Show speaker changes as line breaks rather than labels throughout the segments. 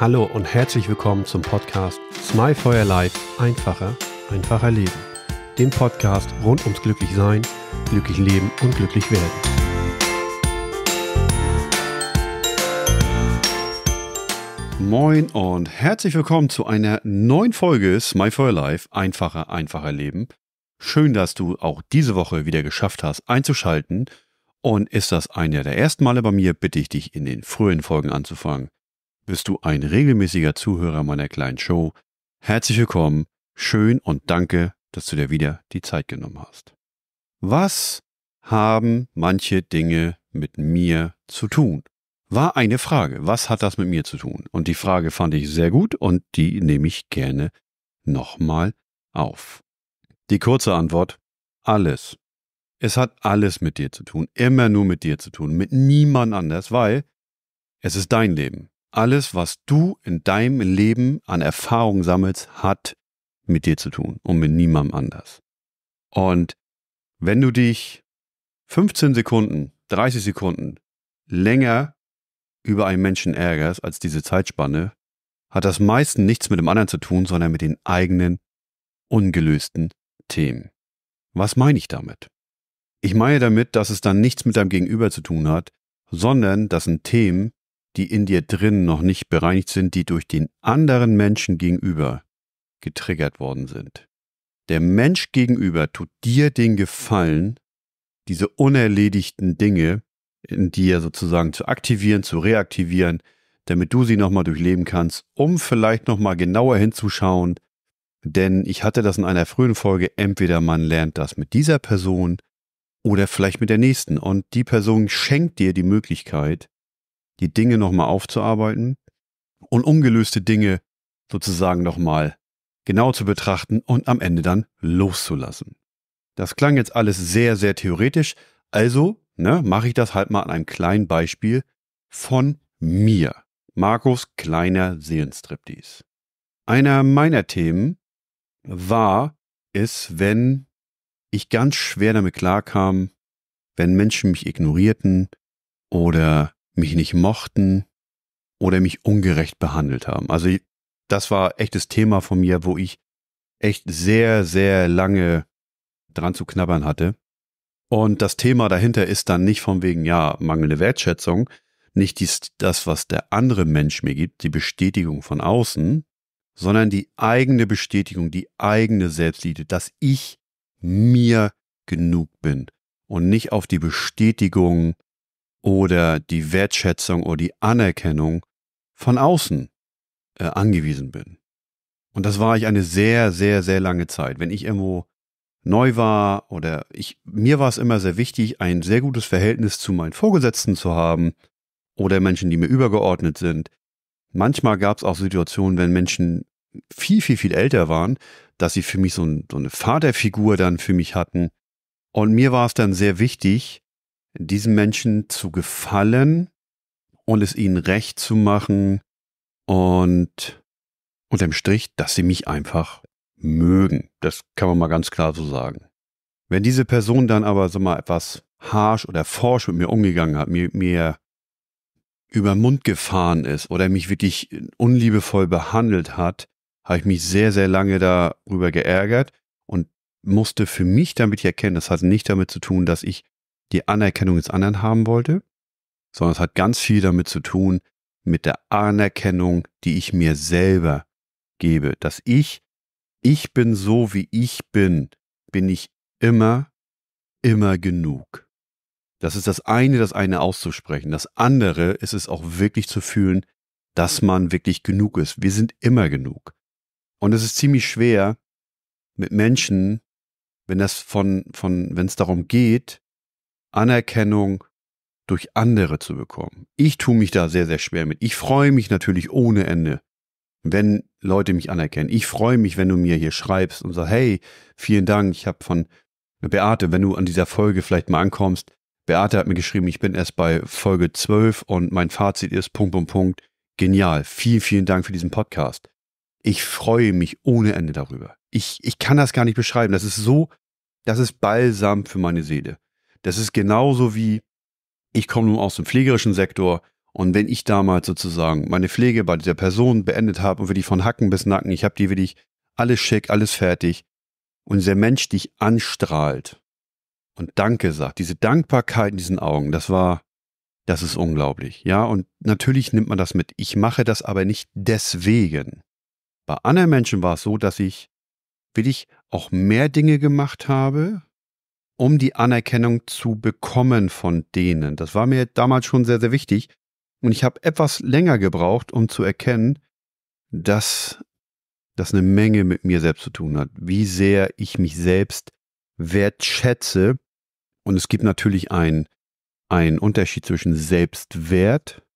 Hallo und herzlich willkommen zum Podcast Smile for Your Life einfacher, einfacher Leben. Dem Podcast rund ums glücklich sein, glücklich leben und glücklich werden. Moin und herzlich willkommen zu einer neuen Folge Smile for Your Life einfacher, einfacher Leben. Schön, dass du auch diese Woche wieder geschafft hast, einzuschalten. Und ist das einer der ersten Male bei mir, bitte ich dich in den frühen Folgen anzufangen bist du ein regelmäßiger Zuhörer meiner kleinen Show? Herzlich willkommen, schön und danke, dass du dir wieder die Zeit genommen hast. Was haben manche Dinge mit mir zu tun? War eine Frage. Was hat das mit mir zu tun? Und die Frage fand ich sehr gut und die nehme ich gerne nochmal auf. Die kurze Antwort, alles. Es hat alles mit dir zu tun, immer nur mit dir zu tun, mit niemand anders, weil es ist dein Leben. Alles, was du in deinem Leben an Erfahrung sammelst, hat mit dir zu tun und mit niemandem anders. Und wenn du dich 15 Sekunden, 30 Sekunden länger über einen Menschen ärgerst als diese Zeitspanne, hat das meistens nichts mit dem anderen zu tun, sondern mit den eigenen ungelösten Themen. Was meine ich damit? Ich meine damit, dass es dann nichts mit deinem Gegenüber zu tun hat, sondern dass ein Themen, die in dir drin noch nicht bereinigt sind, die durch den anderen Menschen gegenüber getriggert worden sind. Der Mensch gegenüber tut dir den Gefallen, diese unerledigten Dinge in dir sozusagen zu aktivieren, zu reaktivieren, damit du sie nochmal durchleben kannst, um vielleicht nochmal genauer hinzuschauen. Denn ich hatte das in einer frühen Folge, entweder man lernt das mit dieser Person oder vielleicht mit der nächsten. Und die Person schenkt dir die Möglichkeit, die Dinge nochmal aufzuarbeiten und ungelöste Dinge sozusagen nochmal genau zu betrachten und am Ende dann loszulassen. Das klang jetzt alles sehr, sehr theoretisch, also ne, mache ich das halt mal an einem kleinen Beispiel von mir, Markus kleiner Seelenstriptease. Einer meiner Themen war es, wenn ich ganz schwer damit klarkam, wenn Menschen mich ignorierten oder mich nicht mochten oder mich ungerecht behandelt haben. Also das war echtes Thema von mir, wo ich echt sehr, sehr lange dran zu knabbern hatte. Und das Thema dahinter ist dann nicht von wegen, ja, mangelnde Wertschätzung, nicht dies, das, was der andere Mensch mir gibt, die Bestätigung von außen, sondern die eigene Bestätigung, die eigene Selbstliebe, dass ich mir genug bin und nicht auf die Bestätigung oder die Wertschätzung oder die Anerkennung von außen äh, angewiesen bin. Und das war ich eine sehr, sehr, sehr lange Zeit. Wenn ich irgendwo neu war oder ich, mir war es immer sehr wichtig, ein sehr gutes Verhältnis zu meinen Vorgesetzten zu haben oder Menschen, die mir übergeordnet sind. Manchmal gab es auch Situationen, wenn Menschen viel, viel, viel älter waren, dass sie für mich so, ein, so eine Vaterfigur dann für mich hatten. Und mir war es dann sehr wichtig, diesen Menschen zu gefallen und es ihnen recht zu machen und unterm Strich, dass sie mich einfach mögen. Das kann man mal ganz klar so sagen. Wenn diese Person dann aber so mal etwas harsh oder forsch mit mir umgegangen hat, mir, mir über den Mund gefahren ist oder mich wirklich unliebevoll behandelt hat, habe ich mich sehr, sehr lange darüber geärgert und musste für mich damit erkennen, das hat nicht damit zu tun, dass ich die Anerkennung des anderen haben wollte, sondern es hat ganz viel damit zu tun, mit der Anerkennung, die ich mir selber gebe, dass ich, ich bin so, wie ich bin, bin ich immer, immer genug. Das ist das eine, das eine auszusprechen. Das andere ist es auch wirklich zu fühlen, dass man wirklich genug ist. Wir sind immer genug. Und es ist ziemlich schwer mit Menschen, wenn das von, von, wenn es darum geht, Anerkennung durch andere zu bekommen. Ich tue mich da sehr, sehr schwer mit. Ich freue mich natürlich ohne Ende, wenn Leute mich anerkennen. Ich freue mich, wenn du mir hier schreibst und sagst, hey, vielen Dank, ich habe von Beate, wenn du an dieser Folge vielleicht mal ankommst, Beate hat mir geschrieben, ich bin erst bei Folge 12 und mein Fazit ist, Punkt, Punkt, Punkt, genial. Vielen, vielen Dank für diesen Podcast. Ich freue mich ohne Ende darüber. Ich, ich kann das gar nicht beschreiben. Das ist so, das ist Balsam für meine Seele. Das ist genauso wie, ich komme nun aus dem pflegerischen Sektor und wenn ich damals sozusagen meine Pflege bei dieser Person beendet habe und wirklich von Hacken bis Nacken, ich habe die wirklich alles schick, alles fertig und dieser Mensch dich anstrahlt und Danke sagt, diese Dankbarkeit in diesen Augen, das war, das ist unglaublich. Ja, und natürlich nimmt man das mit. Ich mache das aber nicht deswegen. Bei anderen Menschen war es so, dass ich wirklich auch mehr Dinge gemacht habe, um die Anerkennung zu bekommen von denen. Das war mir damals schon sehr, sehr wichtig. Und ich habe etwas länger gebraucht, um zu erkennen, dass das eine Menge mit mir selbst zu tun hat, wie sehr ich mich selbst wertschätze. Und es gibt natürlich einen Unterschied zwischen Selbstwert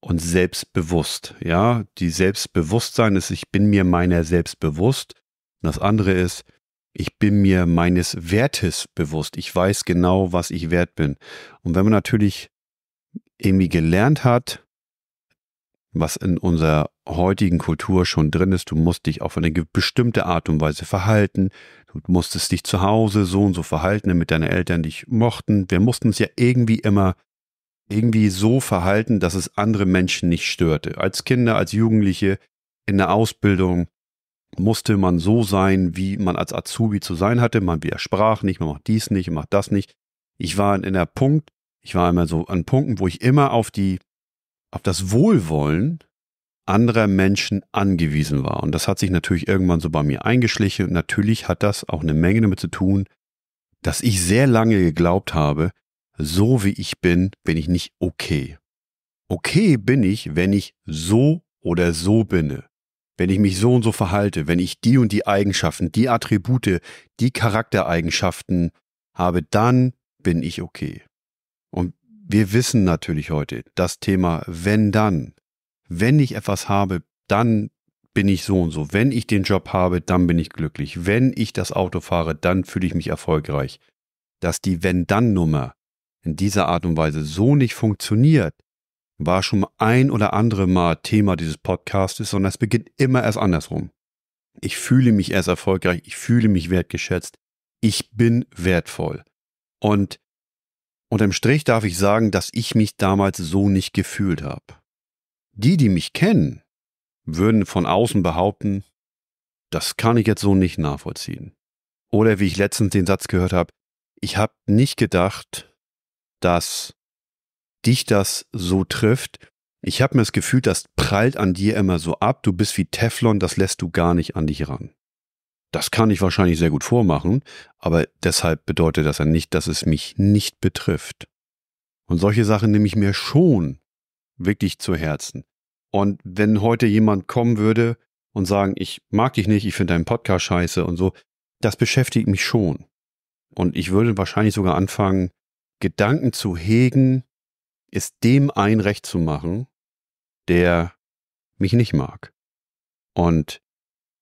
und selbstbewusst. Ja, die Selbstbewusstsein ist, ich bin mir meiner selbst bewusst. Und das andere ist, ich bin mir meines Wertes bewusst. Ich weiß genau, was ich wert bin. Und wenn man natürlich irgendwie gelernt hat, was in unserer heutigen Kultur schon drin ist, du musst dich auf eine bestimmte Art und Weise verhalten, du musstest dich zu Hause so und so verhalten, damit deine Eltern dich mochten. Wir mussten uns ja irgendwie immer irgendwie so verhalten, dass es andere Menschen nicht störte. Als Kinder, als Jugendliche, in der Ausbildung, musste man so sein, wie man als Azubi zu sein hatte. Man widersprach nicht, man macht dies nicht, man macht das nicht. Ich war in der Punkt, ich war immer so an Punkten, wo ich immer auf die, auf das Wohlwollen anderer Menschen angewiesen war. Und das hat sich natürlich irgendwann so bei mir eingeschlichen. Und natürlich hat das auch eine Menge damit zu tun, dass ich sehr lange geglaubt habe, so wie ich bin, bin ich nicht okay. Okay bin ich, wenn ich so oder so binne wenn ich mich so und so verhalte, wenn ich die und die Eigenschaften, die Attribute, die Charaktereigenschaften habe, dann bin ich okay. Und wir wissen natürlich heute das Thema wenn dann. Wenn ich etwas habe, dann bin ich so und so. Wenn ich den Job habe, dann bin ich glücklich. Wenn ich das Auto fahre, dann fühle ich mich erfolgreich. Dass die wenn dann Nummer in dieser Art und Weise so nicht funktioniert, war schon ein oder andere Mal Thema dieses Podcasts, sondern es beginnt immer erst andersrum. Ich fühle mich erst erfolgreich, ich fühle mich wertgeschätzt, ich bin wertvoll. Und unterm Strich darf ich sagen, dass ich mich damals so nicht gefühlt habe. Die, die mich kennen, würden von außen behaupten, das kann ich jetzt so nicht nachvollziehen. Oder wie ich letztens den Satz gehört habe, ich habe nicht gedacht, dass dich das so trifft. Ich habe mir das Gefühl, das prallt an dir immer so ab. Du bist wie Teflon, das lässt du gar nicht an dich ran. Das kann ich wahrscheinlich sehr gut vormachen, aber deshalb bedeutet das ja nicht, dass es mich nicht betrifft. Und solche Sachen nehme ich mir schon wirklich zu Herzen. Und wenn heute jemand kommen würde und sagen, ich mag dich nicht, ich finde deinen Podcast scheiße und so, das beschäftigt mich schon. Und ich würde wahrscheinlich sogar anfangen, Gedanken zu hegen, ist dem ein Recht zu machen, der mich nicht mag. Und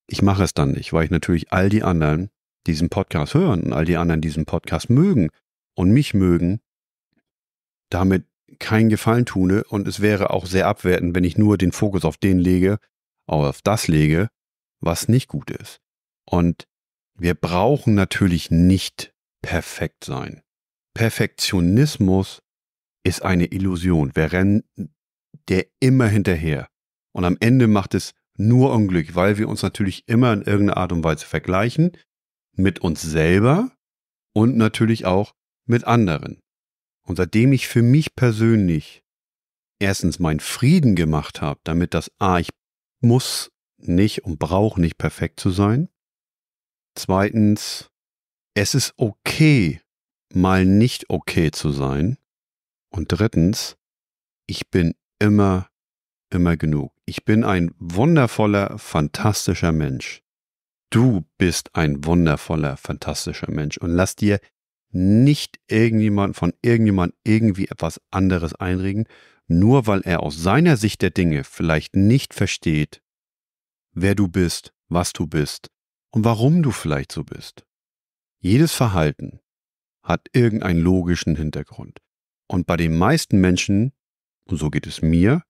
ich mache es dann nicht, weil ich natürlich all die anderen diesen Podcast hören und all die anderen diesen Podcast mögen und mich mögen, damit keinen Gefallen tune und es wäre auch sehr abwertend, wenn ich nur den Fokus auf den lege, auf das lege, was nicht gut ist. Und wir brauchen natürlich nicht perfekt sein. Perfektionismus ist eine Illusion. Wir rennen der immer hinterher. Und am Ende macht es nur Unglück, weil wir uns natürlich immer in irgendeiner Art und Weise vergleichen mit uns selber und natürlich auch mit anderen. Und seitdem ich für mich persönlich erstens meinen Frieden gemacht habe, damit das A, ich muss nicht und brauche nicht perfekt zu sein. Zweitens, es ist okay, mal nicht okay zu sein. Und drittens, ich bin immer, immer genug. Ich bin ein wundervoller, fantastischer Mensch. Du bist ein wundervoller, fantastischer Mensch und lass dir nicht irgendjemand von irgendjemand irgendwie etwas anderes einregen, nur weil er aus seiner Sicht der Dinge vielleicht nicht versteht, wer du bist, was du bist und warum du vielleicht so bist. Jedes Verhalten hat irgendeinen logischen Hintergrund. Und bei den meisten Menschen, und so geht es mir,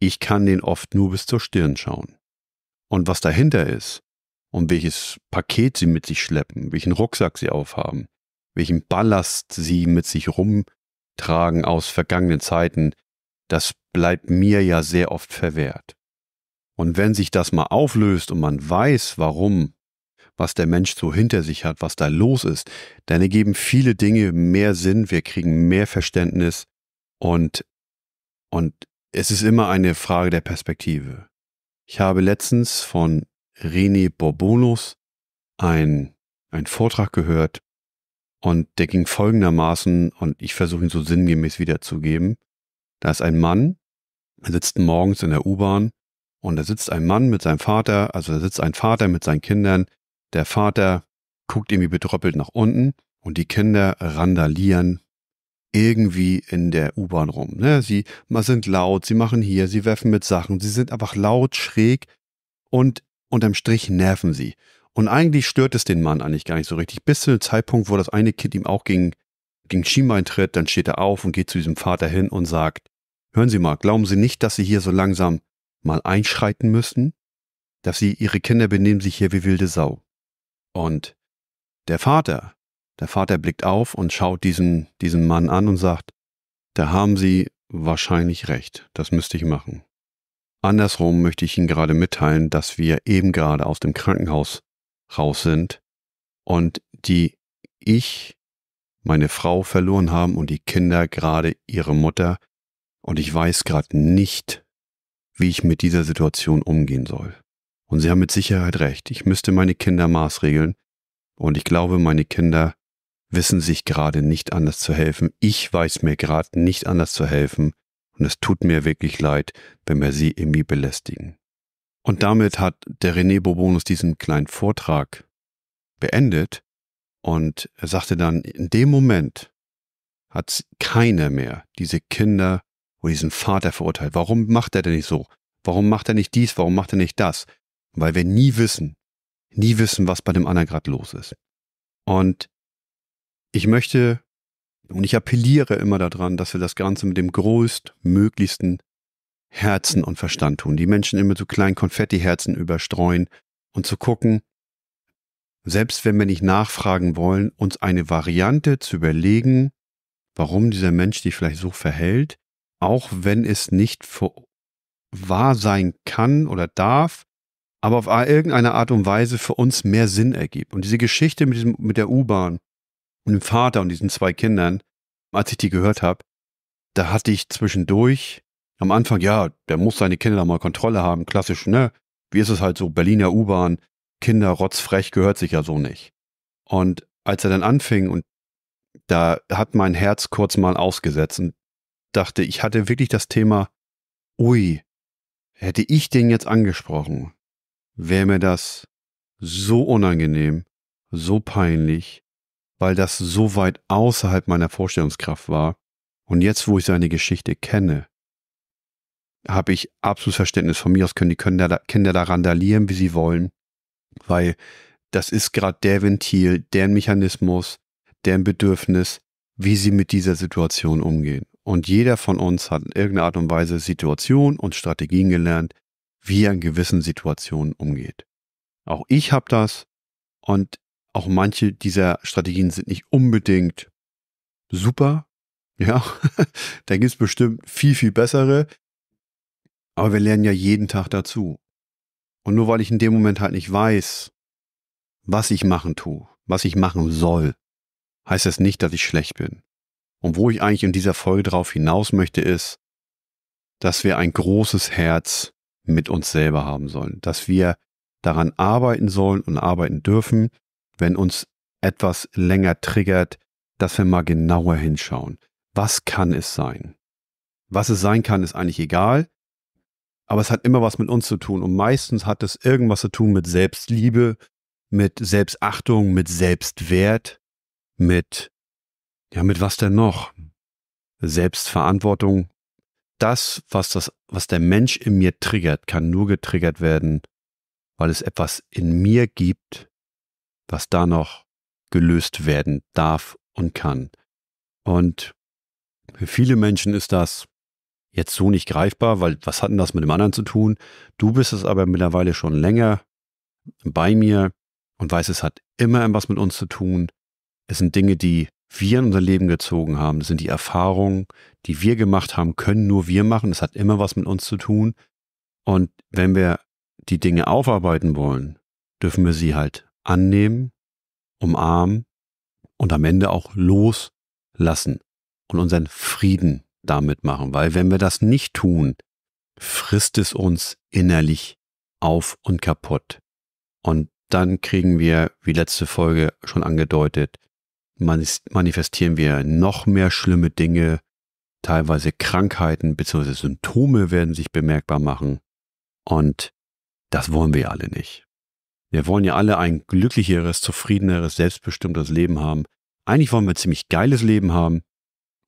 ich kann den oft nur bis zur Stirn schauen. Und was dahinter ist, und welches Paket sie mit sich schleppen, welchen Rucksack sie aufhaben, welchen Ballast sie mit sich rumtragen aus vergangenen Zeiten, das bleibt mir ja sehr oft verwehrt. Und wenn sich das mal auflöst und man weiß, warum was der Mensch so hinter sich hat, was da los ist, dann ergeben viele Dinge mehr Sinn, wir kriegen mehr Verständnis und, und es ist immer eine Frage der Perspektive. Ich habe letztens von René Borbonus einen, einen Vortrag gehört und der ging folgendermaßen und ich versuche ihn so sinngemäß wiederzugeben. Da ist ein Mann, er sitzt morgens in der U-Bahn und da sitzt ein Mann mit seinem Vater, also da sitzt ein Vater mit seinen Kindern der Vater guckt irgendwie betroppelt nach unten und die Kinder randalieren irgendwie in der U-Bahn rum. Ne? Sie sind laut, sie machen hier, sie werfen mit Sachen, sie sind einfach laut, schräg und unterm Strich nerven sie. Und eigentlich stört es den Mann eigentlich gar nicht so richtig. Bis zu dem Zeitpunkt, wo das eine Kind ihm auch gegen, gegen Schienbein tritt, dann steht er auf und geht zu diesem Vater hin und sagt, hören Sie mal, glauben Sie nicht, dass Sie hier so langsam mal einschreiten müssen? Dass Sie Ihre Kinder benehmen sich hier wie wilde Sau. Und der Vater, der Vater blickt auf und schaut diesen, diesen Mann an und sagt, da haben Sie wahrscheinlich recht, das müsste ich machen. Andersrum möchte ich Ihnen gerade mitteilen, dass wir eben gerade aus dem Krankenhaus raus sind und die ich, meine Frau verloren haben und die Kinder gerade ihre Mutter und ich weiß gerade nicht, wie ich mit dieser Situation umgehen soll. Und Sie haben mit Sicherheit recht, ich müsste meine Kinder maßregeln. Und ich glaube, meine Kinder wissen sich gerade nicht anders zu helfen. Ich weiß mir gerade nicht anders zu helfen. Und es tut mir wirklich leid, wenn wir Sie irgendwie belästigen. Und damit hat der René Bourbonus diesen kleinen Vortrag beendet und er sagte dann, in dem Moment hat keiner mehr diese Kinder oder diesen Vater verurteilt. Warum macht er denn nicht so? Warum macht er nicht dies? Warum macht er nicht das? weil wir nie wissen, nie wissen, was bei dem anderen gerade los ist. Und ich möchte und ich appelliere immer daran, dass wir das Ganze mit dem größtmöglichsten Herzen und Verstand tun. Die Menschen immer so kleinen Konfettiherzen überstreuen und zu gucken, selbst wenn wir nicht nachfragen wollen, uns eine Variante zu überlegen, warum dieser Mensch sich vielleicht so verhält, auch wenn es nicht wahr sein kann oder darf, aber auf irgendeine Art und Weise für uns mehr Sinn ergibt. Und diese Geschichte mit, diesem, mit der U-Bahn und dem Vater und diesen zwei Kindern, als ich die gehört habe, da hatte ich zwischendurch am Anfang, ja, der muss seine Kinder mal Kontrolle haben, klassisch, ne? Wie ist es halt so, Berliner U-Bahn, Kinder rotzfrech gehört sich ja so nicht. Und als er dann anfing und da hat mein Herz kurz mal ausgesetzt und dachte, ich hatte wirklich das Thema, ui, hätte ich den jetzt angesprochen, wäre mir das so unangenehm, so peinlich, weil das so weit außerhalb meiner Vorstellungskraft war. Und jetzt, wo ich seine Geschichte kenne, habe ich absolutes Verständnis. Von mir aus können die können da, können da randalieren, wie sie wollen, weil das ist gerade der Ventil, deren Mechanismus, deren Bedürfnis, wie sie mit dieser Situation umgehen. Und jeder von uns hat in irgendeiner Art und Weise Situationen und Strategien gelernt, wie er in gewissen Situationen umgeht. Auch ich habe das und auch manche dieser Strategien sind nicht unbedingt super. Ja, da gibt es bestimmt viel, viel bessere. Aber wir lernen ja jeden Tag dazu. Und nur weil ich in dem Moment halt nicht weiß, was ich machen tue, was ich machen soll, heißt das nicht, dass ich schlecht bin. Und wo ich eigentlich in dieser Folge drauf hinaus möchte, ist, dass wir ein großes Herz mit uns selber haben sollen, dass wir daran arbeiten sollen und arbeiten dürfen, wenn uns etwas länger triggert, dass wir mal genauer hinschauen. Was kann es sein? Was es sein kann, ist eigentlich egal, aber es hat immer was mit uns zu tun und meistens hat es irgendwas zu tun mit Selbstliebe, mit Selbstachtung, mit Selbstwert, mit, ja, mit was denn noch? Selbstverantwortung, das, was, das, was der Mensch in mir triggert, kann nur getriggert werden, weil es etwas in mir gibt, was da noch gelöst werden darf und kann. Und für viele Menschen ist das jetzt so nicht greifbar, weil was hat denn das mit dem anderen zu tun? Du bist es aber mittlerweile schon länger bei mir und weißt, es hat immer was mit uns zu tun. Es sind Dinge, die wir in unser Leben gezogen haben. sind die Erfahrungen, die wir gemacht haben, können nur wir machen. Das hat immer was mit uns zu tun. Und wenn wir die Dinge aufarbeiten wollen, dürfen wir sie halt annehmen, umarmen und am Ende auch loslassen und unseren Frieden damit machen. Weil wenn wir das nicht tun, frisst es uns innerlich auf und kaputt. Und dann kriegen wir, wie letzte Folge schon angedeutet, manifestieren wir noch mehr schlimme Dinge, teilweise Krankheiten bzw. Symptome werden sich bemerkbar machen und das wollen wir alle nicht. Wir wollen ja alle ein glücklicheres, zufriedeneres, selbstbestimmtes Leben haben. Eigentlich wollen wir ein ziemlich geiles Leben haben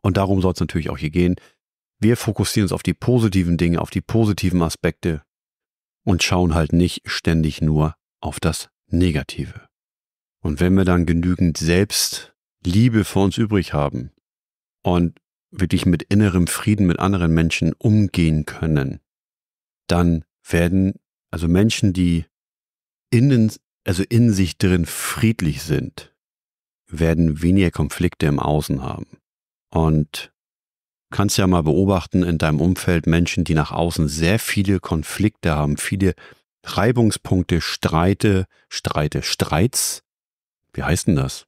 und darum soll es natürlich auch hier gehen. Wir fokussieren uns auf die positiven Dinge, auf die positiven Aspekte und schauen halt nicht ständig nur auf das Negative. Und wenn wir dann genügend selbst Liebe vor uns übrig haben und wirklich mit innerem Frieden mit anderen Menschen umgehen können, dann werden also Menschen, die innen, also in sich drin friedlich sind, werden weniger Konflikte im Außen haben. Und kannst ja mal beobachten in deinem Umfeld Menschen, die nach außen sehr viele Konflikte haben, viele Reibungspunkte, Streite, Streite, Streits. Wie heißt denn das?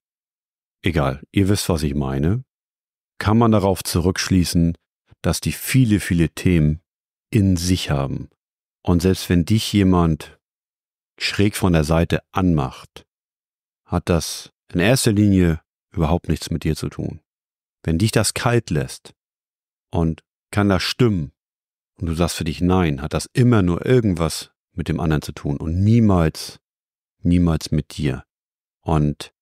Egal, ihr wisst, was ich meine. Kann man darauf zurückschließen, dass die viele, viele Themen in sich haben. Und selbst wenn dich jemand schräg von der Seite anmacht, hat das in erster Linie überhaupt nichts mit dir zu tun. Wenn dich das kalt lässt und kann das stimmen und du sagst für dich nein, hat das immer nur irgendwas mit dem anderen zu tun und niemals, niemals mit dir. Und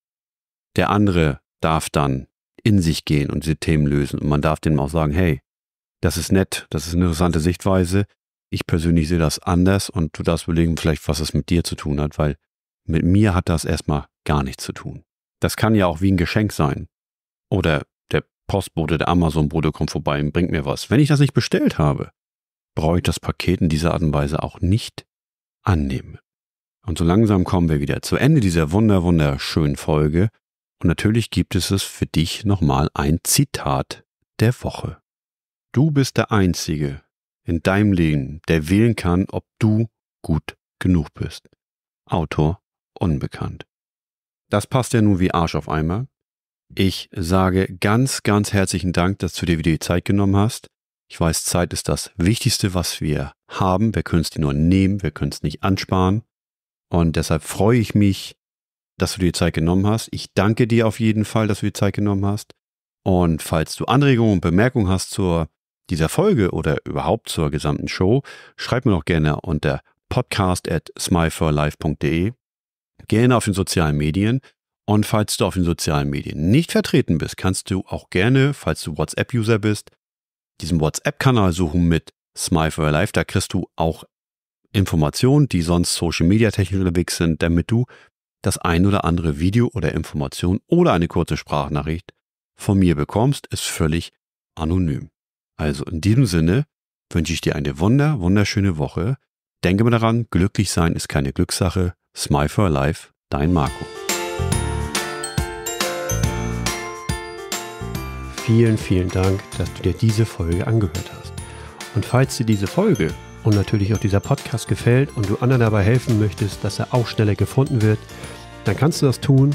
der andere darf dann in sich gehen und diese Themen lösen. Und man darf dem auch sagen, hey, das ist nett, das ist eine interessante Sichtweise. Ich persönlich sehe das anders und du darfst überlegen, vielleicht, was es mit dir zu tun hat, weil mit mir hat das erstmal gar nichts zu tun. Das kann ja auch wie ein Geschenk sein. Oder der Postbote, der Amazon-Bote kommt vorbei und bringt mir was. Wenn ich das nicht bestellt habe, brauche ich das Paket in dieser Art und Weise auch nicht annehmen. Und so langsam kommen wir wieder zu Ende dieser wunder wunderschönen Folge. Und natürlich gibt es es für dich nochmal ein Zitat der Woche. Du bist der Einzige in deinem Leben, der wählen kann, ob du gut genug bist. Autor unbekannt. Das passt ja nun wie Arsch auf einmal. Ich sage ganz, ganz herzlichen Dank, dass du dir wieder die Zeit genommen hast. Ich weiß, Zeit ist das Wichtigste, was wir haben. Wir können es dir nur nehmen, wir können es nicht ansparen. Und deshalb freue ich mich, dass du dir Zeit genommen hast. Ich danke dir auf jeden Fall, dass du dir Zeit genommen hast. Und falls du Anregungen und Bemerkungen hast zur dieser Folge oder überhaupt zur gesamten Show, schreib mir doch gerne unter podcast at smileforlife.de, gerne auf den sozialen Medien. Und falls du auf den sozialen Medien nicht vertreten bist, kannst du auch gerne, falls du WhatsApp-User bist, diesen WhatsApp-Kanal suchen mit Smile for Life. Da kriegst du auch Informationen, die sonst Social Media technisch unterwegs sind, damit du das ein oder andere Video oder Information oder eine kurze Sprachnachricht von mir bekommst, ist völlig anonym. Also in diesem Sinne wünsche ich dir eine wunder, wunderschöne Woche. Denke mal daran, glücklich sein ist keine Glückssache. Smile for Life, dein Marco. Vielen, vielen Dank, dass du dir diese Folge angehört hast. Und falls dir diese Folge und natürlich auch dieser Podcast gefällt und du anderen dabei helfen möchtest, dass er auch schneller gefunden wird, dann kannst du das tun,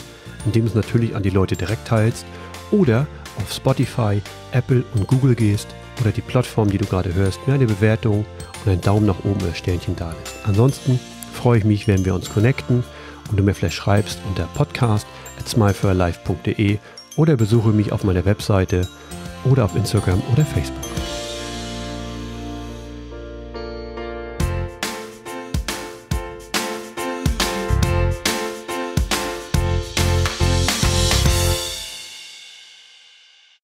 indem du es natürlich an die Leute direkt teilst oder auf Spotify, Apple und Google gehst oder die Plattform, die du gerade hörst, mir eine Bewertung und einen Daumen nach oben oder Sternchen da lässt. Ansonsten freue ich mich, wenn wir uns connecten und du mir vielleicht schreibst unter podcast at smilefirlife.de oder besuche mich auf meiner Webseite oder auf Instagram oder Facebook.